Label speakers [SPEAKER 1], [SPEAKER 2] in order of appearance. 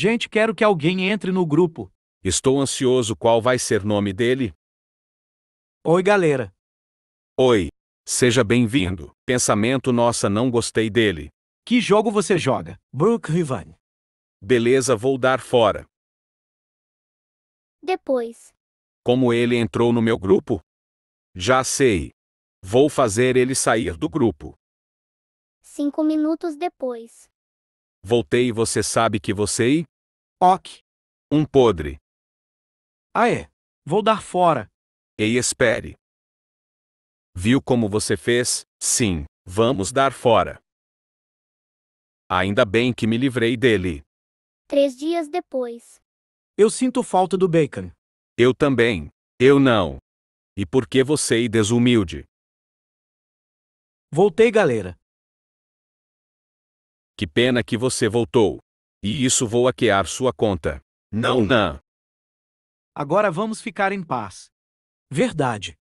[SPEAKER 1] Gente, quero que alguém entre no grupo. Estou ansioso qual vai ser nome dele. Oi, galera. Oi. Seja bem-vindo. Pensamento nossa, não gostei dele. Que jogo você joga? Brook Rivan. Beleza, vou dar fora.
[SPEAKER 2] Depois.
[SPEAKER 1] Como ele entrou no meu grupo? Já sei. Vou fazer ele sair do grupo.
[SPEAKER 2] Cinco minutos depois.
[SPEAKER 1] Voltei e você sabe que você e... Ok. Um podre. Ah é. Vou dar fora. Ei, espere. Viu como você fez? Sim, vamos dar fora. Ainda bem que me livrei dele.
[SPEAKER 2] Três dias depois.
[SPEAKER 1] Eu sinto falta do bacon. Eu também. Eu não. E por que você e é desumilde? Voltei, galera. Que pena que você voltou. E isso vou aquear sua conta. Não, não. Agora vamos ficar em paz. Verdade.